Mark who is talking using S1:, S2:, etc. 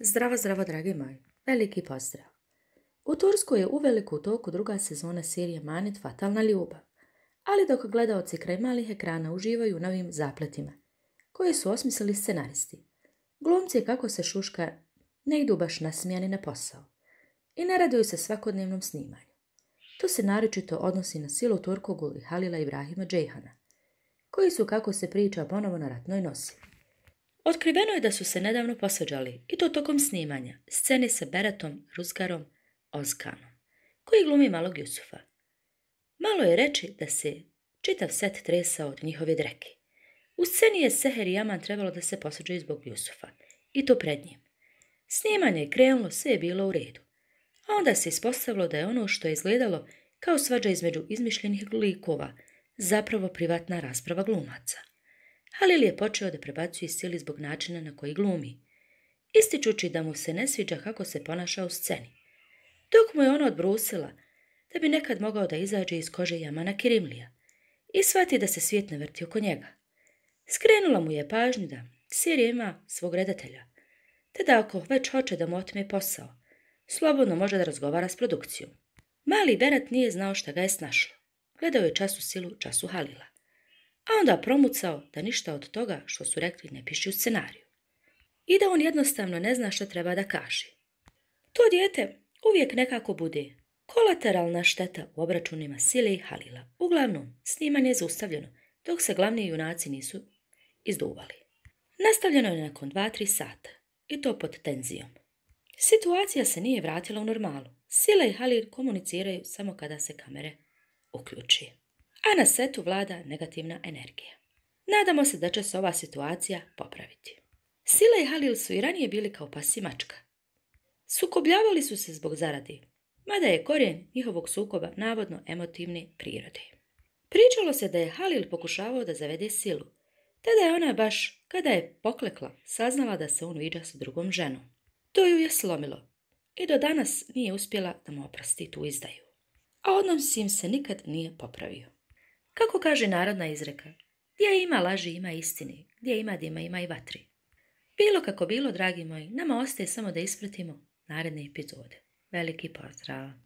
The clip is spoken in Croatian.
S1: Zdravo, zdravo, dragi moji. Veliki pozdrav. U Tursku je u veliku toku druga sezona serije Manit Fatalna ljubav, ali dok gledaoci kraj malih ekrana uživaju u novim zapletima, koje su osmislili scenaristi. Glumci kako se šuška ne idu baš nasmijani na posao i ne raduju se svakodnevnom snimanju. To se naročito odnosi na silu i Halila Ibrahima Džejhana, koji su, kako se priča, ponovo na ratnoj nosi. Otkriveno je da su se nedavno posveđali, i to tokom snimanja, sceni sa Beratom, Ruzgarom, Ozkanom, koji glumi malog Jusufa. Malo je reći da se čitav set tresao od njihove dreke. U sceni je Seher i Jaman trebalo da se posveđaju zbog Jusufa, i to pred njim. Snimanje je krenulo, sve je bilo u redu. A onda se ispostavilo da je ono što je izgledalo kao svađa između izmišljenih likova, zapravo privatna rasprava glumaca ali je počeo da prebacuje sili zbog načina na koji glumi, ističući da mu se ne sviđa kako se ponaša u sceni. Dok mu je ona odbrusila, da bi nekad mogao da izađe iz kože Jamana Kirimlija i shvati da se svijet ne vrti oko njega. Skrenula mu je pažnju da Sirija ima svog redatelja, te da ako već hoće da mu otme posao, slobodno može da razgovara s produkcijom. Mali Berat nije znao šta ga je snašlo. Gledao je času silu, času Halila a onda promucao da ništa od toga što su rekli ne piše u scenariju. I da on jednostavno ne zna što treba da kaže. To dijete uvijek nekako bude kolateralna šteta u obračunima Sile i Halila. Uglavnom, snimanje je zaustavljeno dok se glavni junaci nisu izduvali. Nastavljeno je nakon 2-3 sata i to pod tenzijom. Situacija se nije vratila u normalu. Sila i Halil komuniciraju samo kada se kamere uključi a na setu vlada negativna energija. Nadamo se da će se ova situacija popraviti. Sila i Halil su i ranije bili kao pas i mačka. Sukobljavali su se zbog zaradi, mada je korijen njihovog sukoba navodno emotivni prirodi. Pričalo se da je Halil pokušavao da zavede silu, te je ona baš, kada je poklekla, saznala da se on viđa sa drugom ženom. To ju je slomilo i do danas nije uspjela da mu oprosti tu izdaju. A odnos im se nikad nije popravio. Kako kaže narodna izreka, gdje ima laži ima istini, gdje ima dima ima i vatri. Bilo kako bilo, dragi moji, nama ostaje samo da ispratimo naredne epizode. Veliki pozdrav!